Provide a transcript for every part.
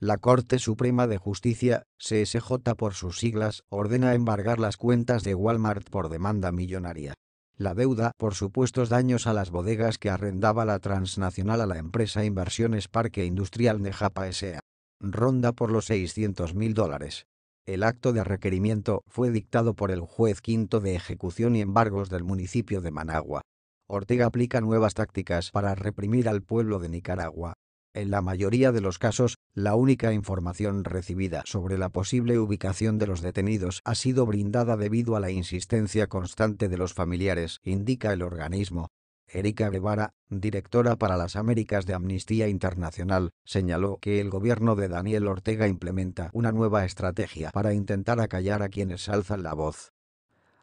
La Corte Suprema de Justicia, CSJ por sus siglas, ordena embargar las cuentas de Walmart por demanda millonaria. La deuda por supuestos daños a las bodegas que arrendaba la transnacional a la empresa Inversiones Parque Industrial Nejapa S.A. Ronda por los 600 mil dólares. El acto de requerimiento fue dictado por el juez quinto de ejecución y embargos del municipio de Managua. Ortega aplica nuevas tácticas para reprimir al pueblo de Nicaragua, en la mayoría de los casos, la única información recibida sobre la posible ubicación de los detenidos ha sido brindada debido a la insistencia constante de los familiares, indica el organismo. Erika Guevara, directora para las Américas de Amnistía Internacional, señaló que el gobierno de Daniel Ortega implementa una nueva estrategia para intentar acallar a quienes alzan la voz.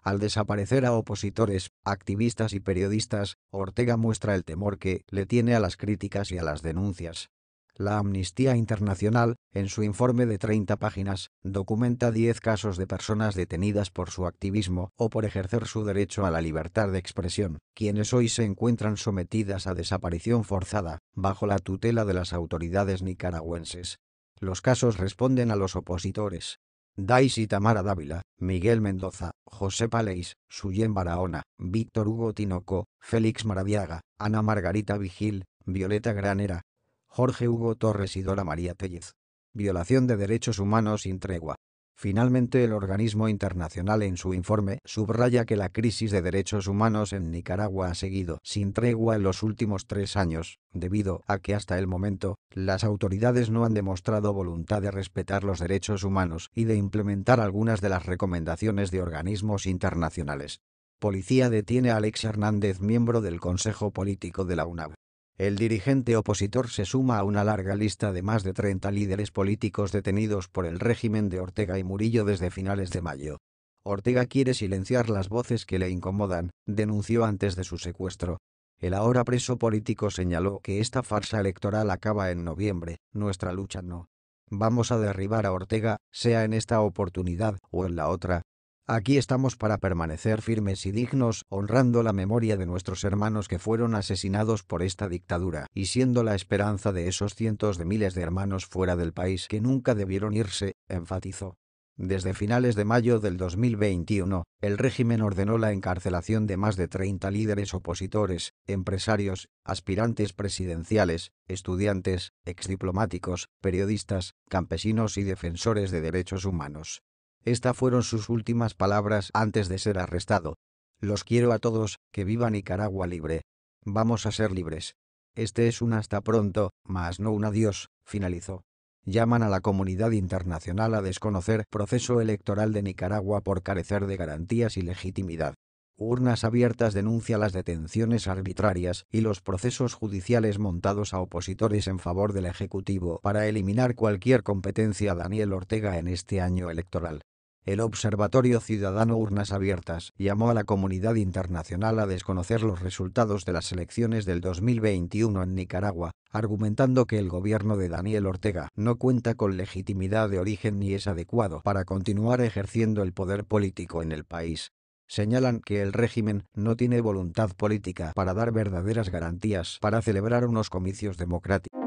Al desaparecer a opositores, activistas y periodistas, Ortega muestra el temor que le tiene a las críticas y a las denuncias. La Amnistía Internacional, en su informe de 30 páginas, documenta 10 casos de personas detenidas por su activismo o por ejercer su derecho a la libertad de expresión, quienes hoy se encuentran sometidas a desaparición forzada, bajo la tutela de las autoridades nicaragüenses. Los casos responden a los opositores, Daisy Tamara Dávila, Miguel Mendoza, José Palais, Suyen Barahona, Víctor Hugo Tinoco, Félix Maraviaga, Ana Margarita Vigil, Violeta Granera, Jorge Hugo Torres y Dora María Tellez. Violación de derechos humanos sin tregua. Finalmente, el organismo internacional en su informe subraya que la crisis de derechos humanos en Nicaragua ha seguido sin tregua en los últimos tres años, debido a que hasta el momento, las autoridades no han demostrado voluntad de respetar los derechos humanos y de implementar algunas de las recomendaciones de organismos internacionales. Policía detiene a Alex Hernández, miembro del Consejo Político de la UNAV. El dirigente opositor se suma a una larga lista de más de 30 líderes políticos detenidos por el régimen de Ortega y Murillo desde finales de mayo. Ortega quiere silenciar las voces que le incomodan, denunció antes de su secuestro. El ahora preso político señaló que esta farsa electoral acaba en noviembre, nuestra lucha no. Vamos a derribar a Ortega, sea en esta oportunidad o en la otra, Aquí estamos para permanecer firmes y dignos, honrando la memoria de nuestros hermanos que fueron asesinados por esta dictadura, y siendo la esperanza de esos cientos de miles de hermanos fuera del país que nunca debieron irse, enfatizó. Desde finales de mayo del 2021, el régimen ordenó la encarcelación de más de 30 líderes opositores, empresarios, aspirantes presidenciales, estudiantes, exdiplomáticos, periodistas, campesinos y defensores de derechos humanos. Estas fueron sus últimas palabras antes de ser arrestado. Los quiero a todos, que viva Nicaragua libre. Vamos a ser libres. Este es un hasta pronto, mas no un adiós, finalizó. Llaman a la comunidad internacional a desconocer proceso electoral de Nicaragua por carecer de garantías y legitimidad. Urnas Abiertas denuncia las detenciones arbitrarias y los procesos judiciales montados a opositores en favor del Ejecutivo para eliminar cualquier competencia a Daniel Ortega en este año electoral. El Observatorio Ciudadano Urnas Abiertas llamó a la comunidad internacional a desconocer los resultados de las elecciones del 2021 en Nicaragua, argumentando que el gobierno de Daniel Ortega no cuenta con legitimidad de origen ni es adecuado para continuar ejerciendo el poder político en el país. Señalan que el régimen no tiene voluntad política para dar verdaderas garantías para celebrar unos comicios democráticos.